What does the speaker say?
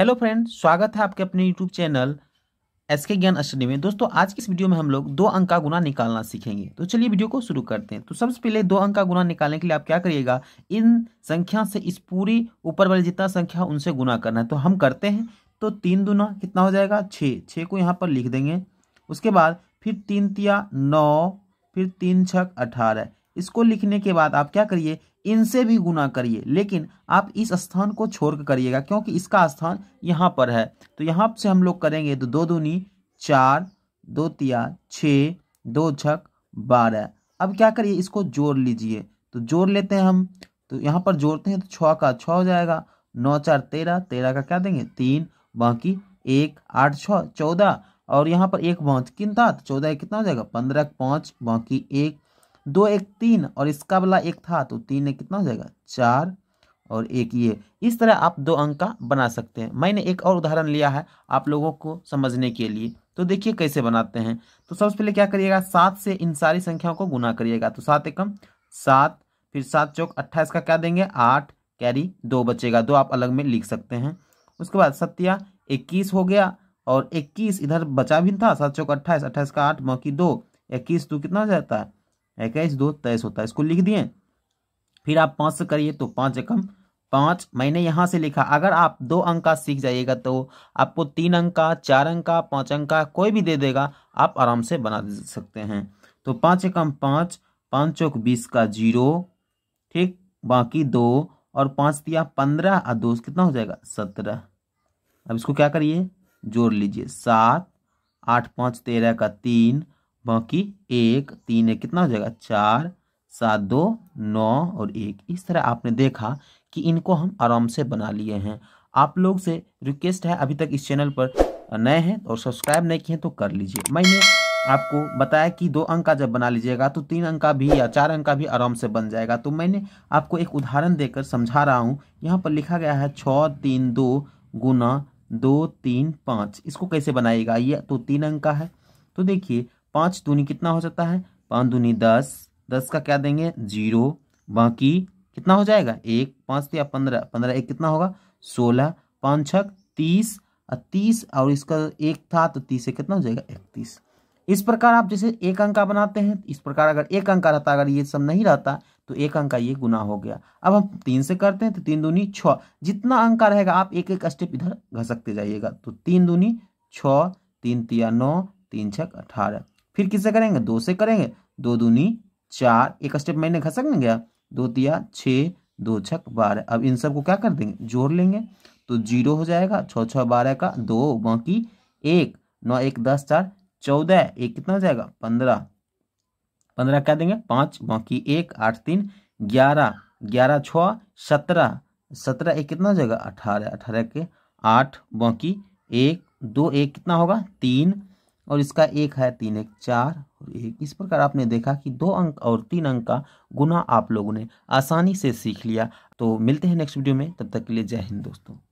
hello friend स्वागत है आपके अपने यूट्यूब चैनल एस के ज्ञान अष्टमी में दोस्तों आज की इस वीडियो में हम लोग दो अंक का गुना निकालना सीखेंगे तो चलिए वीडियो को शुरू करते हैं तो सबसे पहले दो अंक का गुना निकालने के लिए आप क्या करिएगा इन संख्या से इस पूरी ऊपर वाली जितना संख्या उनसे गुना करना है तो हम करते हैं तो तीन दुना कितना हो जाएगा छः छः को यहाँ पर लिख देंगे उसके बाद फिर तीन तिया नौ फिर तीन छक अठारह इसको लिखने के बाद आप क्या करिए इनसे भी गुना करिए लेकिन आप इस स्थान को छोड़ करिएगा क्योंकि इसका स्थान यहाँ पर है तो यहाँ से हम लोग करेंगे तो दो दूनी चार दो तिया छः दो छक बारह अब क्या करिए इसको जोड़ लीजिए तो जोड़ लेते हैं हम तो यहाँ पर जोड़ते हैं तो छः का छः हो जाएगा नौ चार तेरह तेरह का क्या देंगे तीन बाकी एक आठ छः चौदह और यहाँ पर एक बाँच किन था तो चौदह कितना हो जाएगा पंद्रह पाँच बाकी एक दो एक तीन और इसका वाला एक था तो तीन एक कितना हो जाएगा चार और एक ये इस तरह आप दो अंक का बना सकते हैं मैंने एक और उदाहरण लिया है आप लोगों को समझने के लिए तो देखिए कैसे बनाते हैं तो सबसे पहले क्या करिएगा सात से इन सारी संख्याओं को गुना करिएगा तो सात एकम सात फिर सात चौक अट्ठाईस का क्या देंगे आठ कैरी दो बचेगा दो आप अलग में लिख सकते हैं उसके बाद सत्या इक्कीस हो गया और इक्कीस इधर बचा भी था सात चौक अट्ठाईस अट्ठाईस का आठ मौकी दो इक्कीस दो कितना हो जाता है इक्कीस दो तेईस होता है इसको लिख दिए फिर आप पाँच से करिए तो पाँच एकम पाँच मैंने यहाँ से लिखा अगर आप दो अंक का सीख जाइएगा तो आपको तीन अंक का चार अंक का पाँच अंक का कोई भी दे देगा आप आराम से बना सकते हैं तो पाँच एकम पाँच पाँच चौक बीस का जीरो ठीक बाकी दो और पाँच दिया पंद्रह और दो कितना हो जाएगा सत्रह अब इसको क्या करिए जोड़ लीजिए सात आठ पाँच तेरह का तीन बाकी एक तीन एक कितना हो जाएगा चार सात दो नौ और एक इस तरह आपने देखा कि इनको हम आराम से बना लिए हैं आप लोग से रिक्वेस्ट है अभी तक इस चैनल पर नए हैं और सब्सक्राइब नहीं किए हैं तो कर लीजिए मैंने आपको बताया कि दो अंक का जब बना लीजिएगा तो तीन अंक का भी या चार अंक का भी आराम से बन जाएगा तो मैंने आपको एक उदाहरण देकर समझा रहा हूँ यहाँ पर लिखा गया है छः तीन दो गुना दो तीन पाँच इसको कैसे बनाएगा ये तो तीन अंक का है तो देखिए पाँच दूनी कितना हो जाता है पाँच दूनी दस दस का क्या देंगे जीरो बाकी कितना हो जाएगा एक पाँच या पंद्रह पंद्रह एक कितना होगा सोलह पाँच छक तीस और तीस और इसका एक था तो तीस से कितना हो जाएगा इकतीस इस प्रकार आप जैसे एक अंक का बनाते हैं इस प्रकार अगर एक अंक का रहता अगर ये सब नहीं रहता तो एक अंक का ये गुना हो गया अब हम तीन से करते हैं तो तीन दूनी छ जितना अंक का रहेगा आप एक एक स्टेप इधर घसकते जाइएगा तो तीन दूनी छ तीन तिया नौ तीन छक अठारह फिर किससे करेंगे दो से करेंगे दो दूनी चार एक स्टेप मैंने घसक नहीं गया दो तिया छः दो छक बारह अब इन सबको क्या कर देंगे जोड़ लेंगे तो जीरो हो जाएगा छः छः बारह का दो बाकी एक नौ एक दस चार चौदह एक कितना हो जाएगा पंद्रह पंद्रह क्या देंगे पाँच बाकी एक आठ तीन ग्यारह ग्यारह छः सत्रह सत्रह एक कितना हो जाएगा अठारह अठारह के आठ बाकी एक दो एक कितना होगा तीन और इसका एक है तीन एक चार और एक इस प्रकार आपने देखा कि दो अंक और तीन अंक का गुना आप लोगों ने आसानी से सीख लिया तो मिलते हैं नेक्स्ट वीडियो में तब तक के लिए जय हिंद दोस्तों